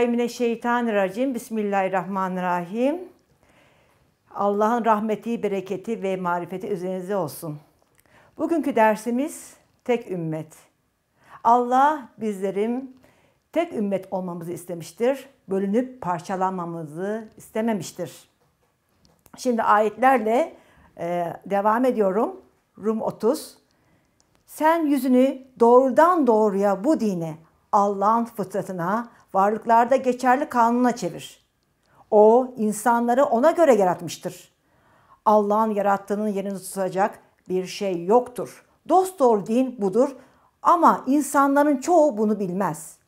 Euzubillahimineşşeytanirracim. Bismillahirrahmanirrahim. Allah'ın rahmeti, bereketi ve marifeti üzerinize olsun. Bugünkü dersimiz tek ümmet. Allah bizlerin tek ümmet olmamızı istemiştir. Bölünüp parçalanmamızı istememiştir. Şimdi ayetlerle e, devam ediyorum. Rum 30. Sen yüzünü doğrudan doğruya bu dine, Allah'ın fıtratına, varlıklarda geçerli kanuna çevir. O insanları ona göre yaratmıştır. Allah'ın yarattığının yerini tutacak bir şey yoktur. Dost doğru din budur ama insanların çoğu bunu bilmez.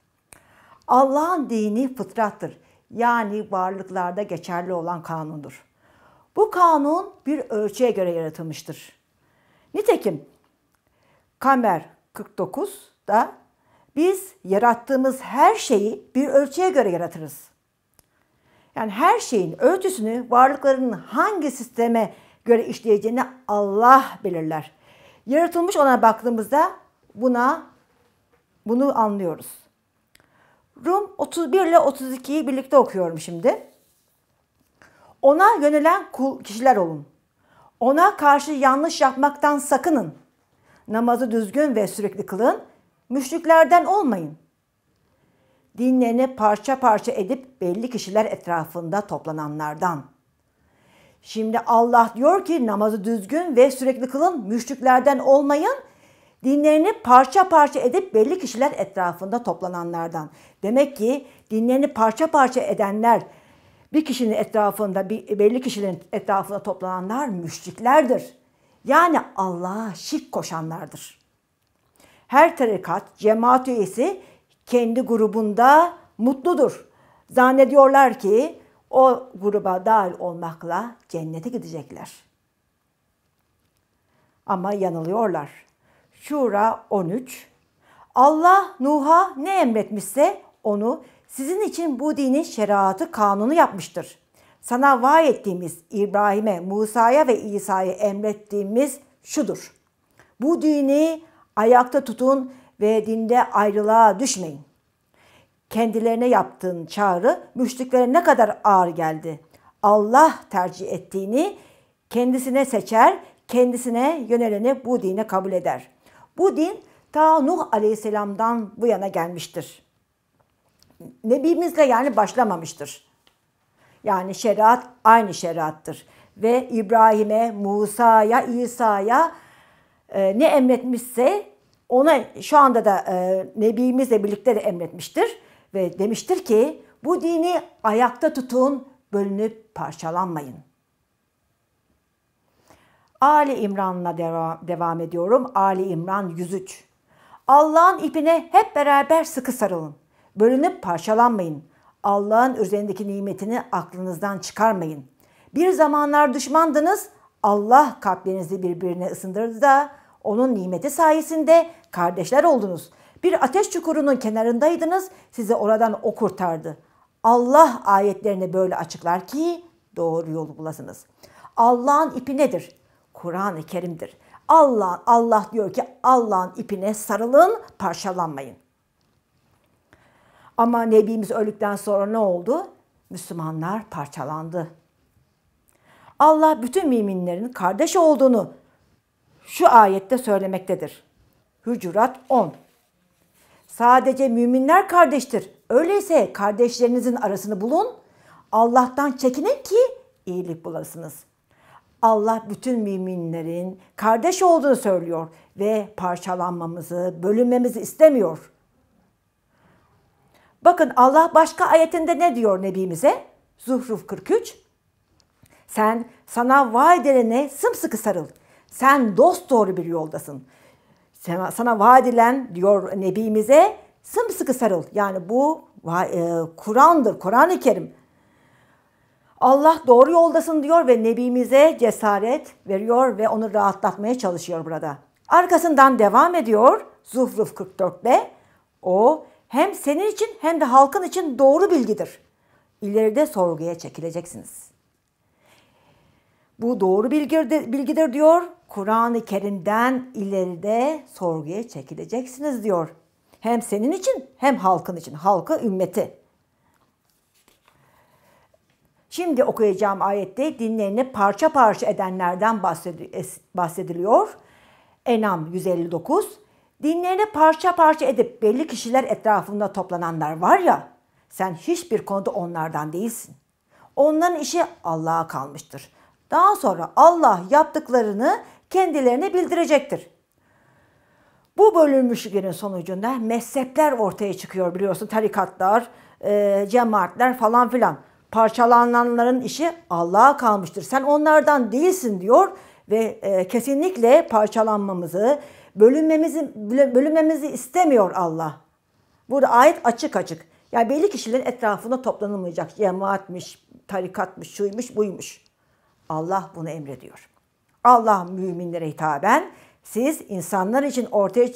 Allah'ın dini fıtrattır. Yani varlıklarda geçerli olan kanundur. Bu kanun bir ölçüye göre yaratılmıştır. Nitekim Kamer 49 da biz yarattığımız her şeyi bir ölçüye göre yaratırız. Yani her şeyin ölçüsünü varlıkların hangi sisteme göre işleyeceğini Allah belirler. Yaratılmış ona baktığımızda buna bunu anlıyoruz. Rum 31 ile 32'yi birlikte okuyorum şimdi. Ona yönelen kul kişiler olun. Ona karşı yanlış yapmaktan sakının. Namazı düzgün ve sürekli kılın müşriklerden olmayın. Dinlerini parça parça edip belli kişiler etrafında toplananlardan. Şimdi Allah diyor ki namazı düzgün ve sürekli kılın, müşriklerden olmayın. Dinlerini parça parça edip belli kişiler etrafında toplananlardan. Demek ki dinlerini parça parça edenler, bir kişinin etrafında, bir, belli kişilerin etrafında toplananlar müşriklerdir. Yani Allah'a şirk koşanlardır.'' her tarikat, cemaat üyesi kendi grubunda mutludur. Zannediyorlar ki o gruba dahil olmakla cennete gidecekler. Ama yanılıyorlar. Şura 13 Allah Nuh'a ne emretmişse onu sizin için bu dinin şeriatı kanunu yapmıştır. Sana vaat ettiğimiz İbrahim'e, Musa'ya ve İsa'ya emrettiğimiz şudur. Bu dini Ayakta tutun ve dinde ayrılığa düşmeyin. Kendilerine yaptığın çağrı müşriklere ne kadar ağır geldi. Allah tercih ettiğini kendisine seçer, kendisine yöneleni bu dine kabul eder. Bu din ta Nuh Aleyhisselam'dan bu yana gelmiştir. Nebimizle yani başlamamıştır. Yani şeriat aynı şeriattır. Ve İbrahim'e, Musa'ya, İsa'ya e, ne emretmişse ona şu anda da e, Nebimizle birlikte de emretmiştir ve demiştir ki bu dini ayakta tutun, bölünüp parçalanmayın. Ali İmran'la devam, devam ediyorum. Ali İmran 103. Allah'ın ipine hep beraber sıkı sarılın. Bölünüp parçalanmayın. Allah'ın üzerindeki nimetini aklınızdan çıkarmayın. Bir zamanlar düşmandınız, Allah kalplerinizi birbirine ısındırdı da onun nimeti sayesinde kardeşler oldunuz. Bir ateş çukurunun kenarındaydınız, sizi oradan o kurtardı. Allah ayetlerini böyle açıklar ki doğru yolu bulasınız. Allah'ın ipi nedir? Kur'an-ı Kerim'dir. Allah Allah diyor ki Allah'ın ipine sarılın, parçalanmayın. Ama Nebimiz öldükten sonra ne oldu? Müslümanlar parçalandı. Allah bütün müminlerin kardeş olduğunu, şu ayette söylemektedir. Hücurat 10. Sadece müminler kardeştir. Öyleyse kardeşlerinizin arasını bulun. Allah'tan çekinin ki iyilik bulasınız. Allah bütün müminlerin kardeş olduğunu söylüyor ve parçalanmamızı, bölünmemizi istemiyor. Bakın Allah başka ayetinde ne diyor Nebimize? Zuhruf 43. Sen sana vaad edilene sımsıkı sarıl. Sen dost doğru bir yoldasın. Sana, sana vaat diyor Nebimize sımsıkı sarıl. Yani bu e, Kur'an'dır, Kur'an-ı Kerim. Allah doğru yoldasın diyor ve Nebimize cesaret veriyor ve onu rahatlatmaya çalışıyor burada. Arkasından devam ediyor Zuhruf 44'te. O hem senin için hem de halkın için doğru bilgidir. İleride sorguya çekileceksiniz. Bu doğru bilgidir, bilgidir diyor Kur'an-ı Kerim'den ileride sorguya çekileceksiniz diyor. Hem senin için hem halkın için. Halkı, ümmeti. Şimdi okuyacağım ayette dinlerini parça parça edenlerden bahsediliyor. Enam 159. Dinlerini parça parça edip belli kişiler etrafında toplananlar var ya, sen hiçbir konuda onlardan değilsin. Onların işi Allah'a kalmıştır. Daha sonra Allah yaptıklarını kendilerini bildirecektir. Bu bölünmüşlüklerin sonucunda mezhepler ortaya çıkıyor biliyorsun. Tarikatlar, e, cemaatler falan filan. Parçalananların işi Allah'a kalmıştır. Sen onlardan değilsin diyor ve e, kesinlikle parçalanmamızı, bölünmemizi, bölünmemizi istemiyor Allah. Burada ayet açık açık. Yani belli kişilerin etrafında toplanılmayacak. Cemaatmiş, tarikatmış, şuymuş, buymuş. Allah bunu emrediyor. Allah müminlere hitaben siz insanlar için ortaya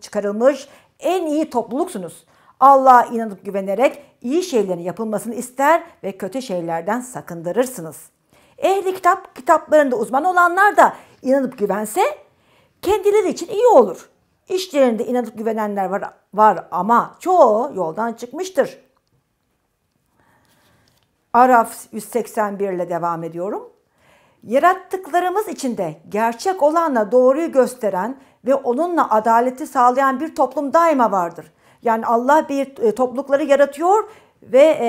çıkarılmış en iyi topluluksunuz. Allah'a inanıp güvenerek iyi şeylerin yapılmasını ister ve kötü şeylerden sakındırırsınız. Ehli kitap kitaplarında uzman olanlar da inanıp güvense kendileri için iyi olur. İşlerinde inanıp güvenenler var, var ama çoğu yoldan çıkmıştır. Araf 181 ile devam ediyorum. Yarattıklarımız içinde gerçek olanla doğruyu gösteren ve onunla adaleti sağlayan bir toplum daima vardır. Yani Allah bir e, toplulukları yaratıyor ve e,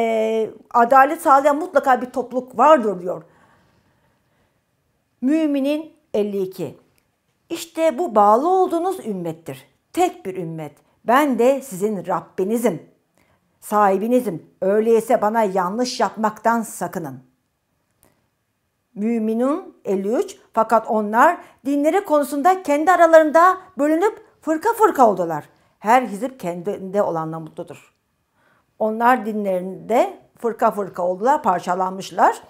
adalet sağlayan mutlaka bir topluluk vardır diyor. Müminin 52. İşte bu bağlı olduğunuz ümmettir. Tek bir ümmet. Ben de sizin Rabbinizim. Sahibinizim. Öyleyse bana yanlış yapmaktan sakının.'' Müminun 53 fakat onlar dinleri konusunda kendi aralarında bölünüp fırka fırka oldular. Her hizip kendinde olanla mutludur. Onlar dinlerinde fırka fırka oldular, parçalanmışlar.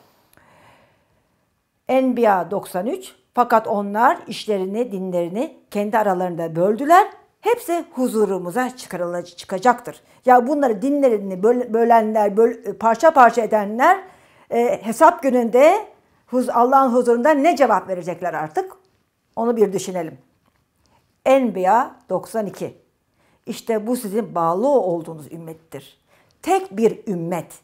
Enbiya 93 fakat onlar işlerini, dinlerini kendi aralarında böldüler. Hepsi huzurumuza çıkarılacak, çıkacaktır. Ya bunları dinlerini bölenler, böl, parça parça edenler e, hesap gününde Allah'ın huzurunda ne cevap verecekler artık? Onu bir düşünelim. Enbiya 92. İşte bu sizin bağlı olduğunuz ümmettir. Tek bir ümmet.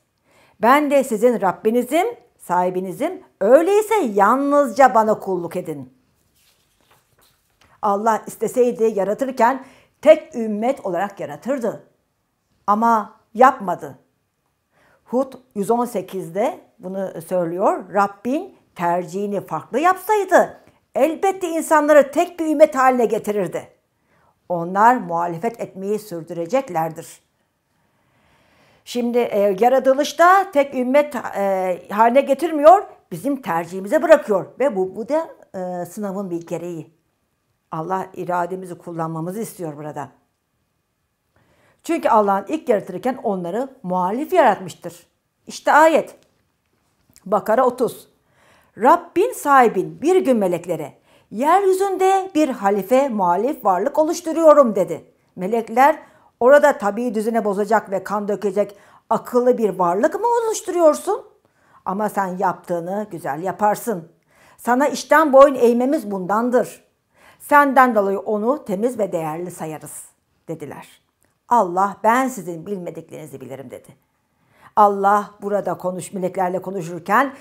Ben de sizin Rabbinizim, sahibinizim. Öyleyse yalnızca bana kulluk edin. Allah isteseydi yaratırken tek ümmet olarak yaratırdı. Ama yapmadı. Hud 118'de bunu söylüyor. Rabbin tercihini farklı yapsaydı elbette insanları tek bir ümmet haline getirirdi. Onlar muhalefet etmeyi sürdüreceklerdir. Şimdi e, yaratılışta tek ümmet e, haline getirmiyor, bizim tercihimize bırakıyor ve bu, bu da e, sınavın bir gereği. Allah irademizi kullanmamızı istiyor burada. Çünkü Allah'ın ilk yaratırken onları muhalif yaratmıştır. İşte ayet. Bakara 30. Rabbin sahibin bir gün meleklere yeryüzünde bir halife muhalif varlık oluşturuyorum dedi. Melekler orada tabii düzene bozacak ve kan dökecek akıllı bir varlık mı oluşturuyorsun? Ama sen yaptığını güzel yaparsın. Sana işten boyun eğmemiz bundandır. Senden dolayı onu temiz ve değerli sayarız dediler. Allah ben sizin bilmediklerinizi bilirim dedi. Allah burada konuş meleklerle konuşurken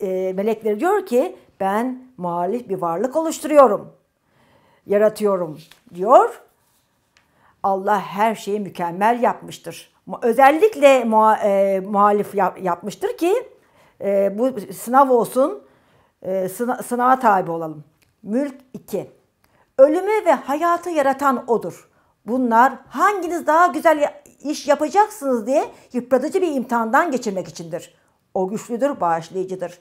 e, melekleri diyor ki ben muhalif bir varlık oluşturuyorum. Yaratıyorum diyor. Allah her şeyi mükemmel yapmıştır. Özellikle muha, e, muhalif yap, yapmıştır ki e, bu sınav olsun, e, sına, sınava tabi olalım. Mülk 2. Ölümü ve hayatı yaratan O'dur. Bunlar hanginiz daha güzel iş yapacaksınız diye yıpratıcı bir imtihandan geçirmek içindir. O güçlüdür, bağışlayıcıdır.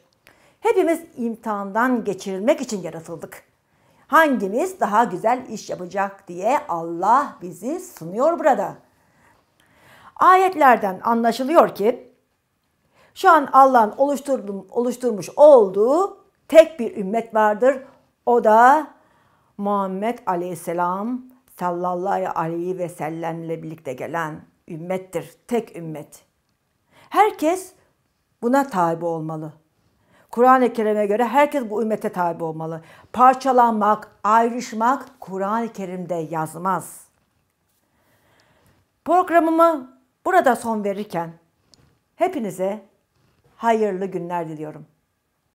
Hepimiz imtihandan geçirilmek için yaratıldık. Hangimiz daha güzel iş yapacak diye Allah bizi sunuyor burada. Ayetlerden anlaşılıyor ki şu an Allah'ın oluşturmuş olduğu tek bir ümmet vardır. O da Muhammed Aleyhisselam sallallahu aleyhi ve sellemle birlikte gelen ümmettir. Tek ümmet. Herkes Buna tabi olmalı. Kur'an-ı Kerim'e göre herkes bu ümmete tabi olmalı. Parçalanmak, ayrışmak Kur'an-ı Kerim'de yazmaz. Programımı burada son verirken hepinize hayırlı günler diliyorum.